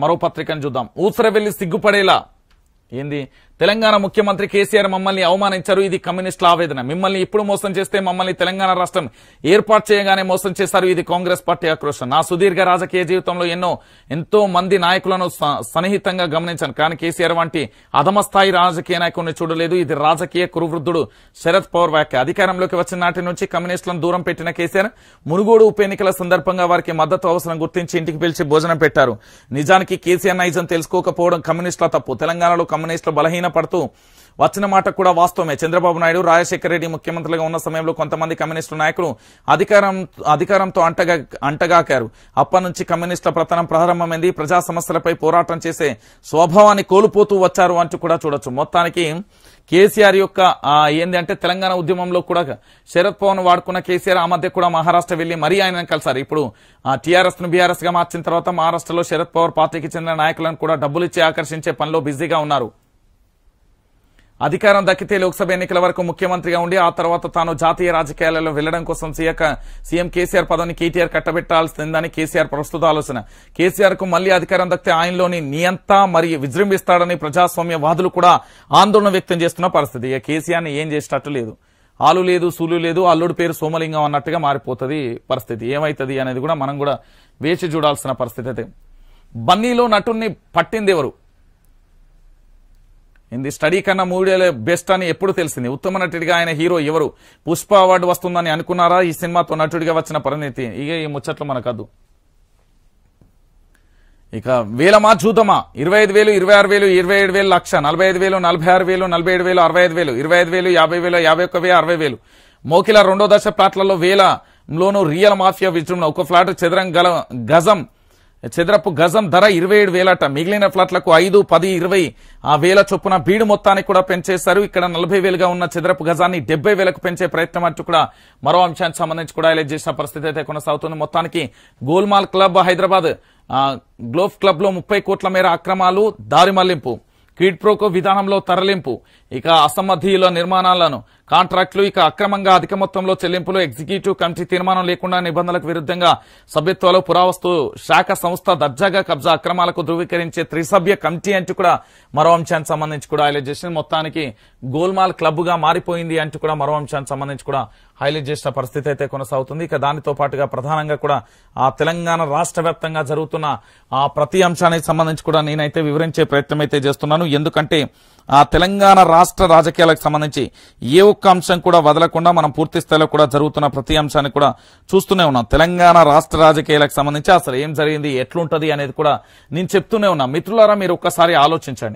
మరో పత్రికను చూద్దాం ఊసరవెల్లి సిగ్గుపడేలా ఏంది తెలంగాణ ముఖ్యమంత్రి కేసీఆర్ మమ్మల్ని అవమానించారు ఇది కమ్యూనిస్టుల ఆవేదన మిమ్మల్ని ఇప్పుడు మోసం చేస్తే మమ్మల్ని తెలంగాణ రాష్ట్రం ఏర్పాటు చేయగానే మోసం చేశారు ఇది కాంగ్రెస్ పార్టీ ఆక్రోషం నా సుదీర్ఘ రాజకీయ జీవితంలో ఎన్నో ఎంతో మంది నాయకులను సన్నిహితంగా గమనించాను కానీ కేసీఆర్ వంటి అధమస్థాయి రాజకీయ నాయకుడిని చూడలేదు ఇది రాజకీయ కురువృద్ధుడు శరద్ పవర్ వ్యాఖ్య అధికారంలోకి వచ్చిన నాటి నుంచి కమ్యూనిస్టులను దూరం పెట్టిన కేసీఆర్ మునుగోడు ఉప ఎన్నికల సందర్భంగా వారికి మద్దతు అవసరం గుర్తించి ఇంటికి పిలిచి భోజనం పెట్టారు నిజానికి కేసీఆర్ నైజం తెలుసుకోకపోవడం కమ్యూనిస్టుల తప్పు తెలంగాణలో కమ్యూనిస్టుల బలహీన పైన పడుతూ వచ్చిన మాట కూడా వాస్తవమే చంద్రబాబు నాయుడు రాజశేఖర రెడ్డి ముఖ్యమంత్రిగా ఉన్న సమయంలో కొంతమంది కమ్యూనిస్టు నాయకులు అధికారం అధికారంతో అంటగా అంటగాకారు అప్పటి నుంచి కమ్యూనిస్టుల ప్రతనం ప్రారంభమైంది ప్రజా సమస్యలపై పోరాటం చేసే స్వభావాన్ని కోల్పోతూ వచ్చారు అంటూ కూడా చూడొచ్చు మొత్తానికి కేసీఆర్ యొక్క ఏంది అంటే తెలంగాణ ఉద్యమంలో కూడా శరద్ పవన్ వాడుకున్న కేసీఆర్ ఆ మధ్య కూడా మహారాష్ట్ర వెళ్లి మరీ ఆయన కలిసారు ఇప్పుడు టీఆర్ఎస్ ను బీఆర్ఎస్ గా మార్చిన తర్వాత మహారాష్ట్రలో శరద్ పవార్ పార్టీకి చెందిన నాయకులను కూడా డబ్బులు ఇచ్చి ఆకర్షించే పనిలో బిజీగా ఉన్నారు అధికారం దక్కితే లోక్సభ ఎన్నికల వరకు ముఖ్యమంత్రిగా ఉండి ఆ తర్వాత తాను జాతీయ రాజకీయాలలో వెళ్లడం కోసం సీఎక సీఎం కేసీఆర్ పదవిని కేటీఆర్ కట్టబెట్టాల్సిందని కేసీఆర్ ప్రస్తుత ఆలోచన కేసీఆర్ కు మళ్లీ అధికారం దక్కితే ఆయనలోని నియంత మరి విజృంభిస్తాడని ప్రజాస్వామ్యవాదులు కూడా ఆందోళన వ్యక్తం చేస్తున్న పరిస్థితి ఇక కేసీఆర్ని ఏం చేసినట్టు లేదు ఆలు లేదు సూలు లేదు అల్లుడి పేరు సోమలింగం అన్నట్టుగా మారిపోతుంది పరిస్థితి ఏమైతుంది అనేది కూడా మనం కూడా వేచి చూడాల్సిన పరిస్థితి అయితే బన్నీలో పట్టింది ఎవరు ఇది స్టడీ కన్నా మూవీలో బెస్ట్ అని ఎప్పుడు తెలిసింది ఉత్తమ నటుడిగా ఆయన హీరో ఎవరు పుష్ప అవార్డు వస్తుందని అనుకున్నారా ఈ సినిమాతో నటుడిగా వచ్చిన పరిణితి ఇక ఈ ముచ్చట్లు మనకద్దు ఇక వేలమా చూద్దామా ఇరవై ఐదు వేలు ఇరవై ఆరు వేలు ఇరవై ఏడు వేలు లక్ష నలభై ఐదు వేలు నలభై ఆరు వేలు నలభై ఏడు వేలు అరవై ఐదు వేలు ఇరవై ఐదు వేలు యాభై వేలు యాభై ఒక్క వేలు అరవై వేలు మోకిల రెండో దశ ప్లాట్లలో వేలలోనూ రియల్ మాఫియా విజృంభణ ఒక ఫ్లాట్ చదరం గల గజం చదరపు గజం ధర ఇరవై ఏడు వేలట మిగిలిన ఫ్లాట్లకు ఐదు పది ఇరవై ఆ వేల చొప్పున బీడు మొత్తానికి కూడా పెంచేశారు ఇక్కడ నలభై వేలుగా ఉన్న చదరపు గజాన్ని డెబ్బై వేలకు పెంచే ప్రయత్నం అంటూ కూడా మరో అంశానికి సంబంధించి కూడా హైలైట్ చేసిన పరిస్థితి అయితే కొనసాగుతుంది మొత్తానికి గోల్మాల్ క్లబ్ హైదరాబాద్ గ్లోఫ్ క్లబ్ లో ముప్పై కోట్ల మేర అక్రమాలు దారి మళ్లింపు క్రీడ్ ప్రోకో విధానంలో తరలింపు ఇక అసమ్మధీయుల నిర్మాణాలను కాంట్రాక్టులు ఇక అక్రమంగా అధిక మొత్తంలో చెల్లింపులు ఎగ్జిక్యూటివ్ కమిటీ తీర్మానం లేకుండా నిబంధనలకు విరుద్ధంగా సభ్యత్వాలు పురావస్తు శాఖ సంస్థ దర్జాగా కబ్జా అక్రమాలకు ధృవీకరించే త్రిసభ్య కమిటీ అంటూ కూడా మరో అంశానికి సంబంధించి కూడా హైలైట్ చేసిన మొత్తానికి గోల్మాల్ క్లబ్గా మారిపోయింది అంటూ కూడా మరో అంశానికి సంబంధించి కూడా హైలైట్ చేసిన పరిస్థితి అయితే కొనసాగుతుంది ఇక దానితో పాటుగా ప్రధానంగా కూడా ఆ తెలంగాణ రాష్ట్ర జరుగుతున్న ఆ ప్రతి అంశానికి సంబంధించి కూడా నేనైతే వివరించే ప్రయత్నం అయితే చేస్తున్నాను ఎందుకంటే ఆ తెలంగాణ రాష్ట్ర రాజకీయాలకు సంబంధించి ఏ ఒక్క అంశం కూడా వదలకుండా మనం పూర్తి స్థాయిలో కూడా జరుగుతున్న ప్రతి అంశాన్ని కూడా చూస్తూనే ఉన్నాం తెలంగాణ రాష్ట్ర రాజకీయాలకు సంబంధించి అసలు ఏం జరిగింది ఎట్లుంటది అనేది కూడా నేను చెప్తూనే ఉన్నా మిత్రులారా మీరు ఒక్కసారి ఆలోచించండి